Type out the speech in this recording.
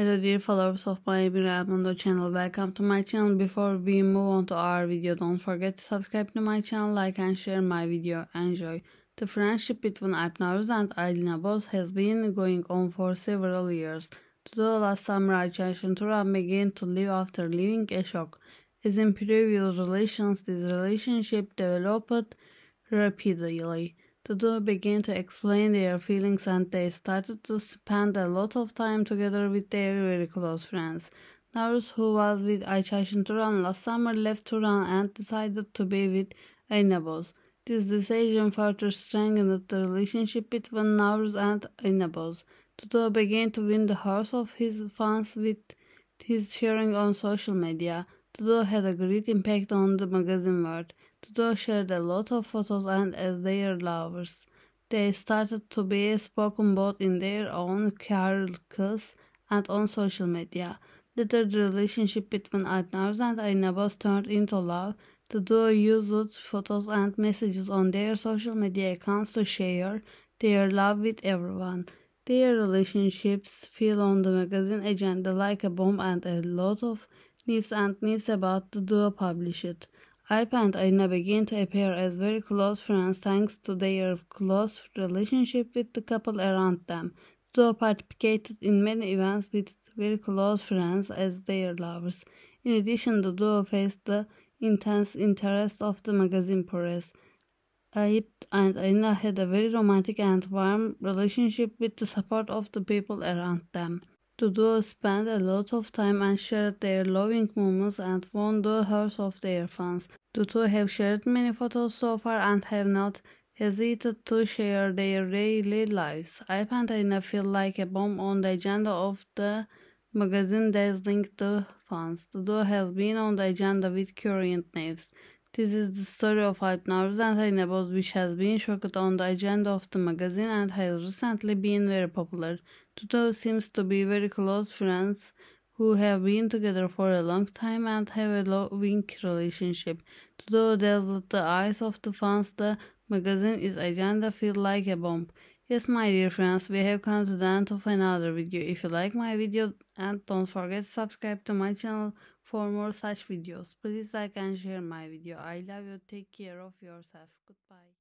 Hello dear followers of my Raimondo channel, welcome to my channel. Before we move on to our video, don't forget to subscribe to my channel, like and share my video. Enjoy! The friendship between Alp and Aylin Boz has been going on for several years. Today last summer, Ayşe and Turan began to live after leaving Ashok. As in previous relations, this relationship developed rapidly. The began to explain their feelings and they started to spend a lot of time together with their very close friends. Narus, who was with Ayşe Turan last summer, left Turan and decided to be with Aynabos. This decision further strengthened the relationship between Navruz and Inabos. Toto began to win the hearts of his fans with his sharing on social media. Tudo had a great impact on the magazine world. Tudo shared a lot of photos and as their lovers. They started to be spoken both in their own circles and on social media. Later, the relationship between Alpnaz and Aina was turned into love. The duo used photos and messages on their social media accounts to share their love with everyone. Their relationships fell on the magazine agenda like a bomb, and a lot of Leaves and News about the duo publish it. and Aina begin to appear as very close friends thanks to their close relationship with the couple around them. Duo participated in many events with very close friends as their lovers. In addition, the duo faced the intense interest of the magazine press. Aip and Aina had a very romantic and warm relationship with the support of the people around them to do spend a lot of time and shared their loving moments and won the hearts of their fans. The have shared many photos so far and have not hesitated to share their daily lives. I Pantina feel like a bomb on the agenda of the magazine that's linked to fans. The has been on the agenda with current names. This is the story of Alp and Harinabos, which has been shocked on the agenda of the magazine and has recently been very popular. Toto seems to be very close friends who have been together for a long time and have a loving relationship. Though there's the eyes of the fans, the magazine is agenda feel like a bomb. Yes, my dear friends, we have come to the end of another video. If you like my video and don't forget to subscribe to my channel for more such videos. Please like and share my video. I love you. Take care of yourself. Goodbye.